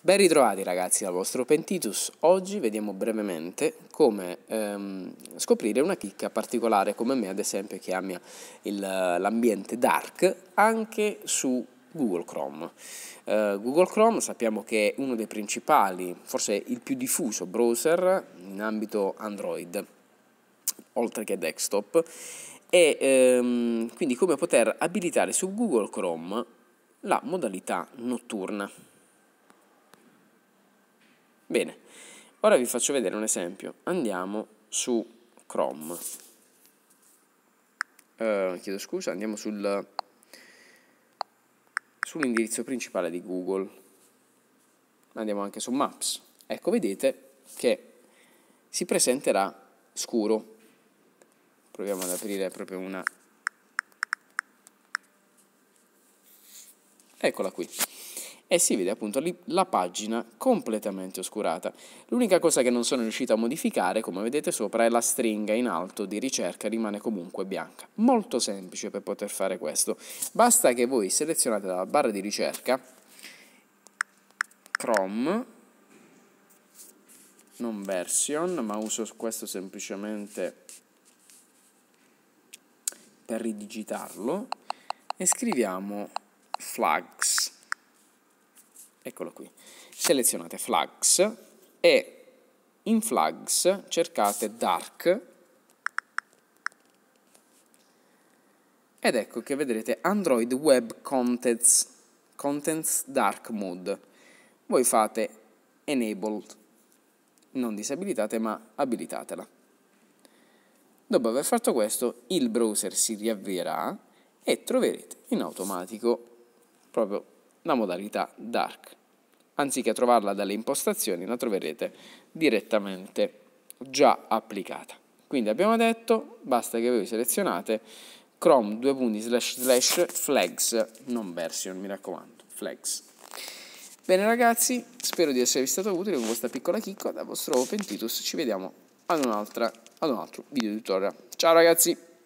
Ben ritrovati ragazzi dal vostro Pentitus, oggi vediamo brevemente come ehm, scoprire una chicca particolare come me ad esempio che ammia l'ambiente dark anche su Google Chrome. Uh, Google Chrome sappiamo che è uno dei principali, forse il più diffuso browser in ambito Android, oltre che desktop, e ehm, quindi come poter abilitare su Google Chrome la modalità notturna Bene, ora vi faccio vedere un esempio. Andiamo su Chrome. Eh, chiedo scusa, andiamo sul, sull'indirizzo principale di Google. Andiamo anche su Maps. Ecco, vedete che si presenterà scuro. Proviamo ad aprire proprio una... Eccola qui e si vede appunto lì la pagina completamente oscurata. L'unica cosa che non sono riuscito a modificare, come vedete sopra, è la stringa in alto di ricerca, rimane comunque bianca. Molto semplice per poter fare questo. Basta che voi selezionate dalla barra di ricerca Chrome non version, ma uso questo semplicemente per ridigitarlo e scriviamo flags eccolo qui. Selezionate Flags e in Flags cercate Dark ed ecco che vedrete Android Web Contents, Contents Dark Mode. Voi fate enable, non disabilitate ma abilitatela. Dopo aver fatto questo il browser si riavvierà e troverete in automatico proprio la modalità dark anziché trovarla dalle impostazioni la troverete direttamente già applicata. Quindi abbiamo detto, basta che voi selezionate chrome 2 punti slash slash flags non version, mi raccomando, flags. Bene ragazzi, spero di esservi stato utile con questa piccola chicca dal vostro Open Titus, ci vediamo ad, ad un altro video tutorial. Ciao ragazzi!